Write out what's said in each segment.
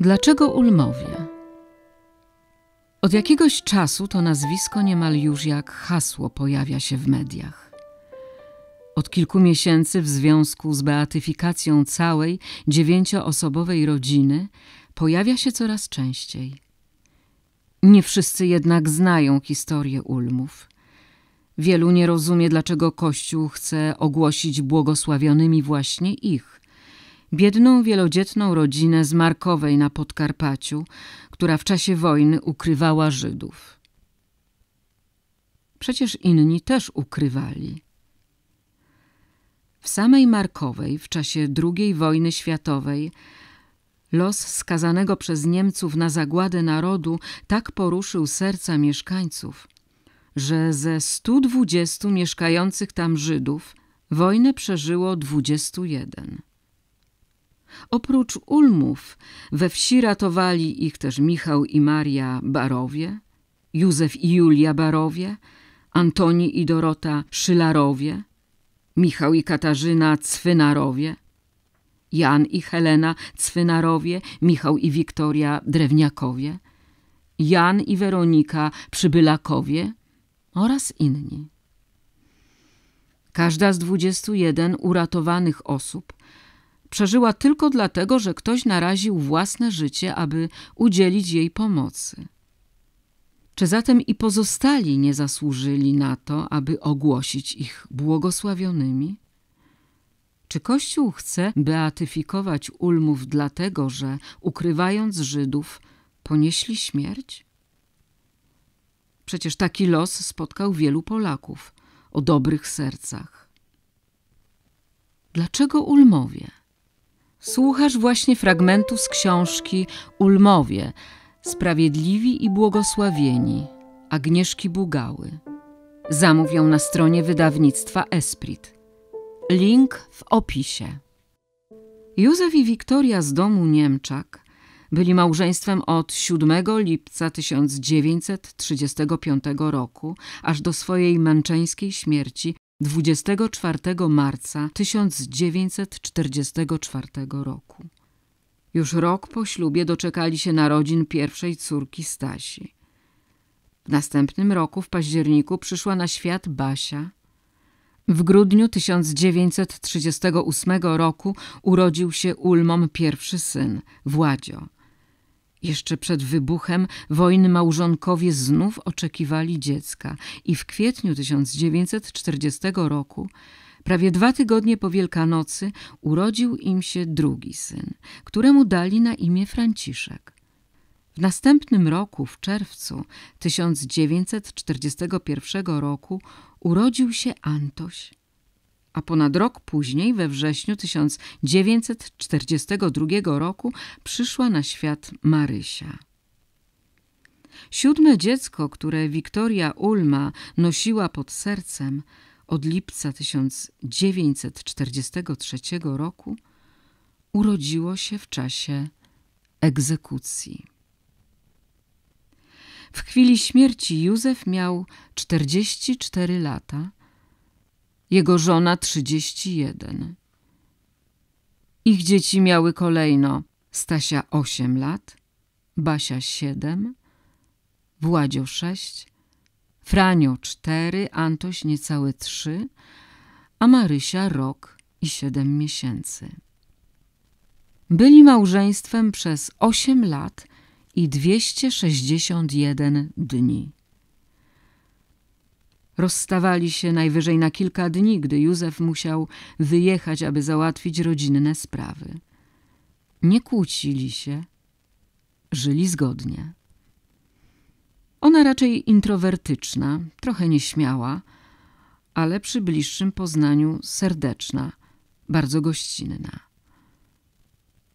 Dlaczego Ulmowie? Od jakiegoś czasu to nazwisko niemal już jak hasło pojawia się w mediach. Od kilku miesięcy w związku z beatyfikacją całej dziewięcioosobowej rodziny pojawia się coraz częściej. Nie wszyscy jednak znają historię Ulmów. Wielu nie rozumie, dlaczego Kościół chce ogłosić błogosławionymi właśnie ich biedną, wielodzietną rodzinę z Markowej na Podkarpaciu, która w czasie wojny ukrywała Żydów. Przecież inni też ukrywali. W samej Markowej w czasie II wojny światowej los skazanego przez Niemców na zagładę narodu tak poruszył serca mieszkańców, że ze 120 mieszkających tam Żydów wojnę przeżyło 21. Oprócz Ulmów we wsi ratowali ich też Michał i Maria Barowie, Józef i Julia Barowie, Antoni i Dorota Szylarowie, Michał i Katarzyna Cwynarowie, Jan i Helena Cwynarowie, Michał i Wiktoria Drewniakowie, Jan i Weronika Przybylakowie oraz inni. Każda z 21 uratowanych osób Przeżyła tylko dlatego, że ktoś naraził własne życie, aby udzielić jej pomocy. Czy zatem i pozostali nie zasłużyli na to, aby ogłosić ich błogosławionymi? Czy Kościół chce beatyfikować ulmów dlatego, że ukrywając Żydów ponieśli śmierć? Przecież taki los spotkał wielu Polaków o dobrych sercach. Dlaczego ulmowie? Słuchasz właśnie fragmentu z książki Ulmowie Sprawiedliwi i Błogosławieni Agnieszki Bugały. Zamów ją na stronie wydawnictwa Esprit. Link w opisie. Józef i Wiktoria z domu Niemczak byli małżeństwem od 7 lipca 1935 roku aż do swojej męczeńskiej śmierci 24 marca 1944 roku. Już rok po ślubie doczekali się narodzin pierwszej córki Stasi. W następnym roku, w październiku, przyszła na świat Basia. W grudniu 1938 roku urodził się Ulmom pierwszy syn, Władzio. Jeszcze przed wybuchem wojny małżonkowie znów oczekiwali dziecka i w kwietniu 1940 roku, prawie dwa tygodnie po Wielkanocy, urodził im się drugi syn, któremu dali na imię Franciszek. W następnym roku, w czerwcu 1941 roku, urodził się Antoś, a ponad rok później, we wrześniu 1942 roku, przyszła na świat Marysia. Siódme dziecko, które Wiktoria Ulma nosiła pod sercem od lipca 1943 roku, urodziło się w czasie egzekucji. W chwili śmierci Józef miał 44 lata jego żona 31. Ich dzieci miały kolejno Stasia 8 lat, Basia 7, Władzio 6, Franio 4, Antoś niecałe 3, a Marysia rok i 7 miesięcy. Byli małżeństwem przez 8 lat i 261 dni. Rozstawali się najwyżej na kilka dni, gdy Józef musiał wyjechać, aby załatwić rodzinne sprawy. Nie kłócili się, żyli zgodnie. Ona raczej introwertyczna, trochę nieśmiała, ale przy bliższym poznaniu serdeczna, bardzo gościnna.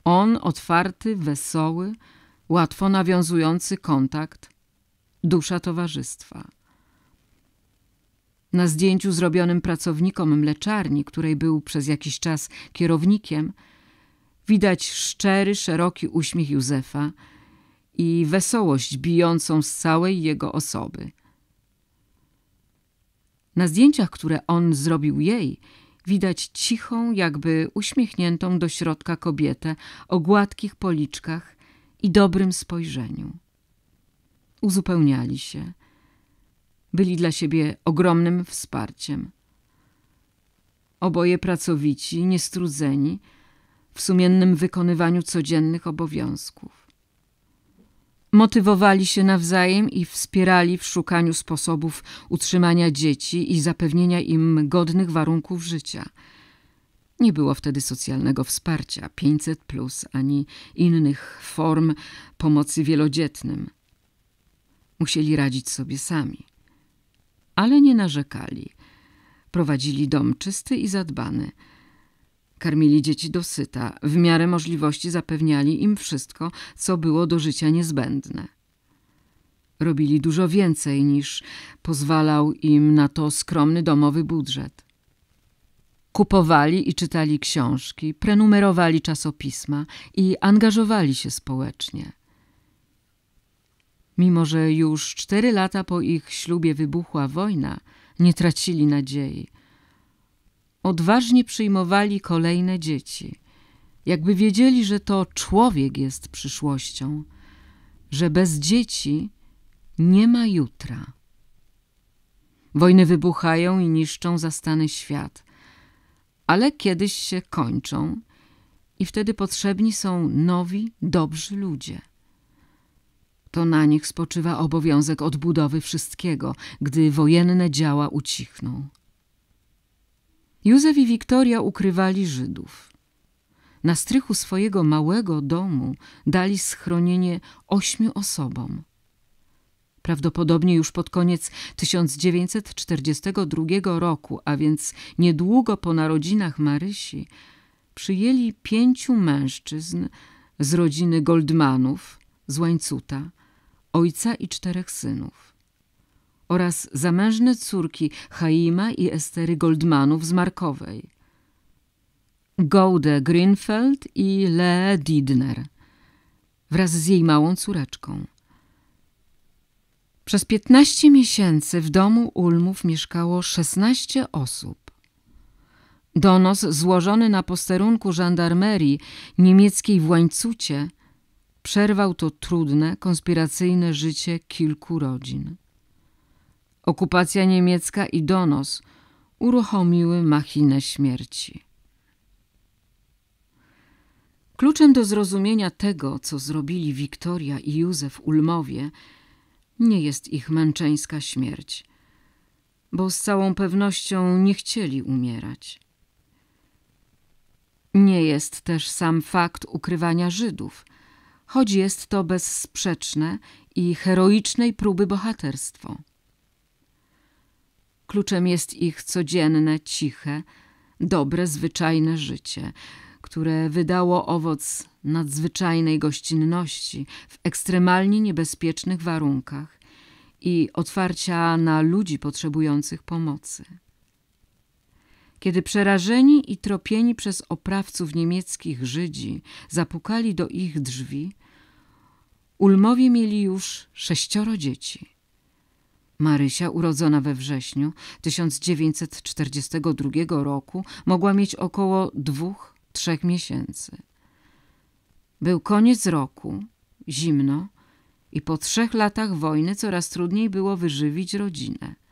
On otwarty, wesoły, łatwo nawiązujący kontakt, dusza towarzystwa. Na zdjęciu zrobionym pracownikom mleczarni, której był przez jakiś czas kierownikiem, widać szczery, szeroki uśmiech Józefa i wesołość bijącą z całej jego osoby. Na zdjęciach, które on zrobił jej, widać cichą, jakby uśmiechniętą do środka kobietę o gładkich policzkach i dobrym spojrzeniu. Uzupełniali się – byli dla siebie ogromnym wsparciem. Oboje pracowici, niestrudzeni, w sumiennym wykonywaniu codziennych obowiązków. Motywowali się nawzajem i wspierali w szukaniu sposobów utrzymania dzieci i zapewnienia im godnych warunków życia. Nie było wtedy socjalnego wsparcia 500 plus ani innych form pomocy wielodzietnym. Musieli radzić sobie sami ale nie narzekali. Prowadzili dom czysty i zadbany. Karmili dzieci dosyta, w miarę możliwości zapewniali im wszystko, co było do życia niezbędne. Robili dużo więcej niż pozwalał im na to skromny domowy budżet. Kupowali i czytali książki, prenumerowali czasopisma i angażowali się społecznie – Mimo, że już cztery lata po ich ślubie wybuchła wojna, nie tracili nadziei. Odważnie przyjmowali kolejne dzieci, jakby wiedzieli, że to człowiek jest przyszłością, że bez dzieci nie ma jutra. Wojny wybuchają i niszczą zastany świat, ale kiedyś się kończą i wtedy potrzebni są nowi, dobrzy ludzie – to na nich spoczywa obowiązek odbudowy wszystkiego, gdy wojenne działa ucichną. Józef i Wiktoria ukrywali Żydów. Na strychu swojego małego domu dali schronienie ośmiu osobom. Prawdopodobnie już pod koniec 1942 roku, a więc niedługo po narodzinach Marysi, przyjęli pięciu mężczyzn z rodziny Goldmanów z Łańcuta – ojca i czterech synów oraz zamężne córki Haima i Estery Goldmanów z Markowej, Golde Greenfeld i Lee Didner wraz z jej małą córeczką. Przez 15 miesięcy w domu Ulmów mieszkało 16 osób. Donos złożony na posterunku żandarmerii niemieckiej w Łańcucie – Przerwał to trudne, konspiracyjne życie kilku rodzin. Okupacja niemiecka i donos uruchomiły machinę śmierci. Kluczem do zrozumienia tego, co zrobili Wiktoria i Józef Ulmowie, nie jest ich męczeńska śmierć, bo z całą pewnością nie chcieli umierać. Nie jest też sam fakt ukrywania Żydów, choć jest to bezsprzeczne i heroicznej próby bohaterstwo. Kluczem jest ich codzienne, ciche, dobre, zwyczajne życie, które wydało owoc nadzwyczajnej gościnności w ekstremalnie niebezpiecznych warunkach i otwarcia na ludzi potrzebujących pomocy. Kiedy przerażeni i tropieni przez oprawców niemieckich Żydzi zapukali do ich drzwi, Ulmowie mieli już sześcioro dzieci. Marysia, urodzona we wrześniu 1942 roku, mogła mieć około dwóch, trzech miesięcy. Był koniec roku, zimno i po trzech latach wojny coraz trudniej było wyżywić rodzinę.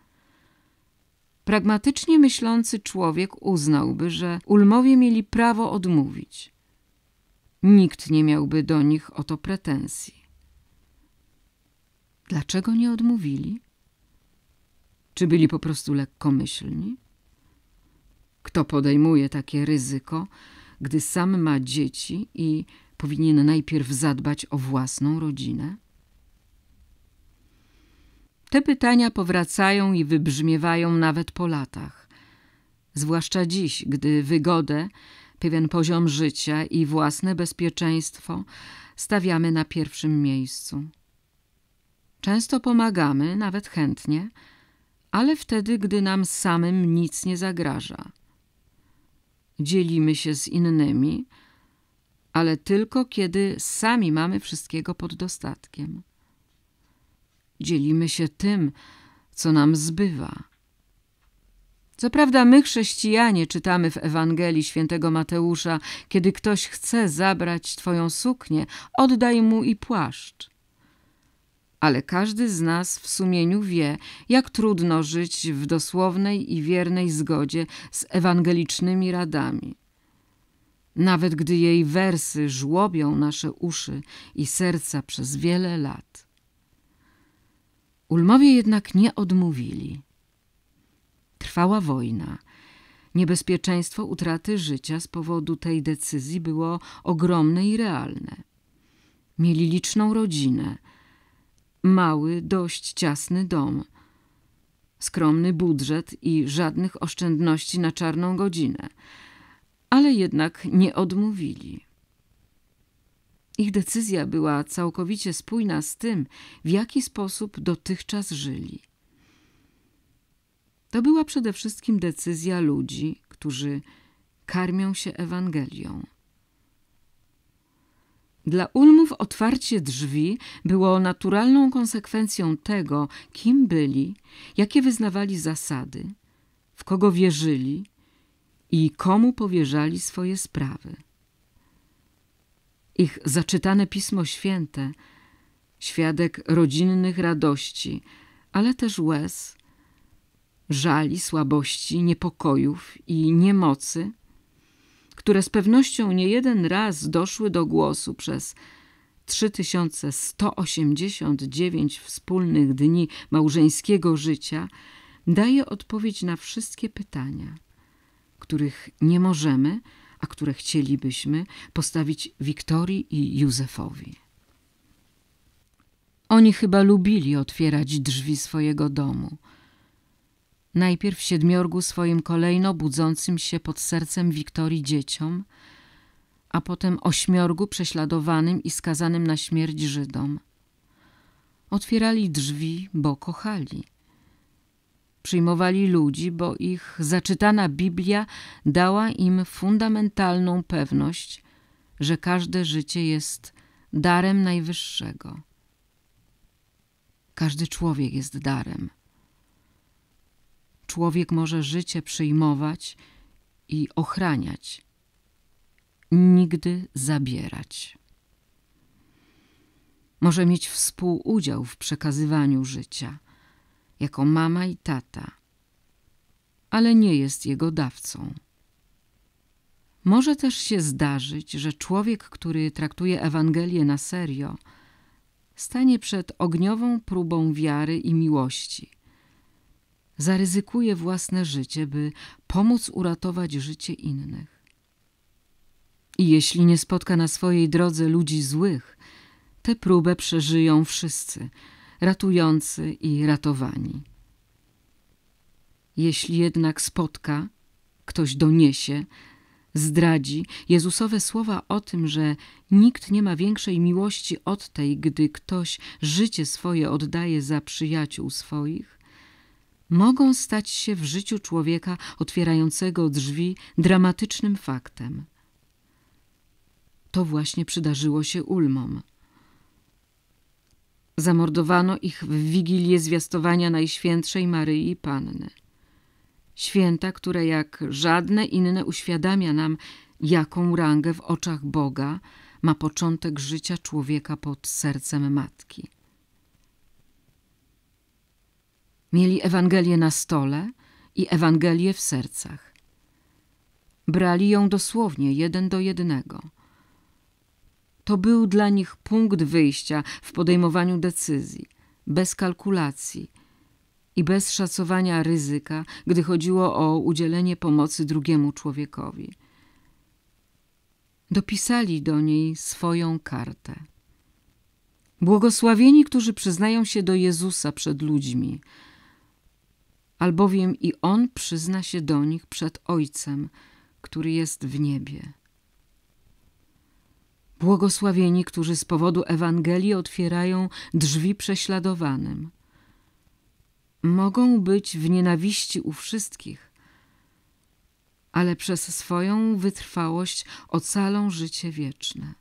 Pragmatycznie myślący człowiek uznałby, że Ulmowie mieli prawo odmówić. Nikt nie miałby do nich o to pretensji. Dlaczego nie odmówili? Czy byli po prostu lekkomyślni? Kto podejmuje takie ryzyko, gdy sam ma dzieci i powinien najpierw zadbać o własną rodzinę? Te pytania powracają i wybrzmiewają nawet po latach. Zwłaszcza dziś, gdy wygodę, pewien poziom życia i własne bezpieczeństwo stawiamy na pierwszym miejscu. Często pomagamy, nawet chętnie, ale wtedy, gdy nam samym nic nie zagraża. Dzielimy się z innymi, ale tylko kiedy sami mamy wszystkiego pod dostatkiem. Dzielimy się tym, co nam zbywa. Co prawda my, chrześcijanie, czytamy w Ewangelii świętego Mateusza, kiedy ktoś chce zabrać twoją suknię, oddaj mu i płaszcz. Ale każdy z nas w sumieniu wie, jak trudno żyć w dosłownej i wiernej zgodzie z ewangelicznymi radami. Nawet gdy jej wersy żłobią nasze uszy i serca przez wiele lat. Ulmowie jednak nie odmówili. Trwała wojna. Niebezpieczeństwo utraty życia z powodu tej decyzji było ogromne i realne. Mieli liczną rodzinę, mały, dość ciasny dom, skromny budżet i żadnych oszczędności na czarną godzinę, ale jednak nie odmówili. Ich decyzja była całkowicie spójna z tym, w jaki sposób dotychczas żyli. To była przede wszystkim decyzja ludzi, którzy karmią się Ewangelią. Dla Ulmów otwarcie drzwi było naturalną konsekwencją tego, kim byli, jakie wyznawali zasady, w kogo wierzyli i komu powierzali swoje sprawy ich zaczytane Pismo Święte, świadek rodzinnych radości, ale też łez, żali, słabości, niepokojów i niemocy, które z pewnością nie jeden raz doszły do głosu przez 3189 wspólnych dni małżeńskiego życia, daje odpowiedź na wszystkie pytania, których nie możemy, a które chcielibyśmy postawić Wiktorii i Józefowi. Oni chyba lubili otwierać drzwi swojego domu. Najpierw siedmiorgu swoim kolejno budzącym się pod sercem Wiktorii dzieciom, a potem ośmiorgu prześladowanym i skazanym na śmierć Żydom. Otwierali drzwi, bo kochali – Przyjmowali ludzi, bo ich zaczytana Biblia dała im fundamentalną pewność, że każde życie jest darem najwyższego. Każdy człowiek jest darem. Człowiek może życie przyjmować i ochraniać, nigdy zabierać. Może mieć współudział w przekazywaniu życia – jako mama i tata, ale nie jest jego dawcą. Może też się zdarzyć, że człowiek, który traktuje Ewangelię na serio, stanie przed ogniową próbą wiary i miłości. Zaryzykuje własne życie, by pomóc uratować życie innych. I jeśli nie spotka na swojej drodze ludzi złych, tę próbę przeżyją wszyscy – ratujący i ratowani. Jeśli jednak spotka, ktoś doniesie, zdradzi Jezusowe słowa o tym, że nikt nie ma większej miłości od tej, gdy ktoś życie swoje oddaje za przyjaciół swoich, mogą stać się w życiu człowieka otwierającego drzwi dramatycznym faktem. To właśnie przydarzyło się Ulmom. Zamordowano ich w wigilię zwiastowania Najświętszej Maryi Panny. Święta, które jak żadne inne uświadamia nam, jaką rangę w oczach Boga ma początek życia człowieka pod sercem matki. Mieli Ewangelię na stole i Ewangelię w sercach. Brali ją dosłownie jeden do jednego – to był dla nich punkt wyjścia w podejmowaniu decyzji, bez kalkulacji i bez szacowania ryzyka, gdy chodziło o udzielenie pomocy drugiemu człowiekowi. Dopisali do niej swoją kartę. Błogosławieni, którzy przyznają się do Jezusa przed ludźmi, albowiem i On przyzna się do nich przed Ojcem, który jest w niebie. Błogosławieni, którzy z powodu Ewangelii otwierają drzwi prześladowanym. Mogą być w nienawiści u wszystkich, ale przez swoją wytrwałość ocalą życie wieczne.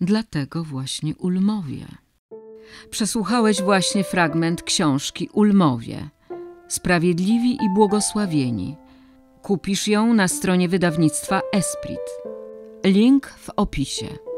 Dlatego właśnie Ulmowie. Przesłuchałeś właśnie fragment książki Ulmowie. Sprawiedliwi i błogosławieni. Kupisz ją na stronie wydawnictwa Esprit. Link w opisie.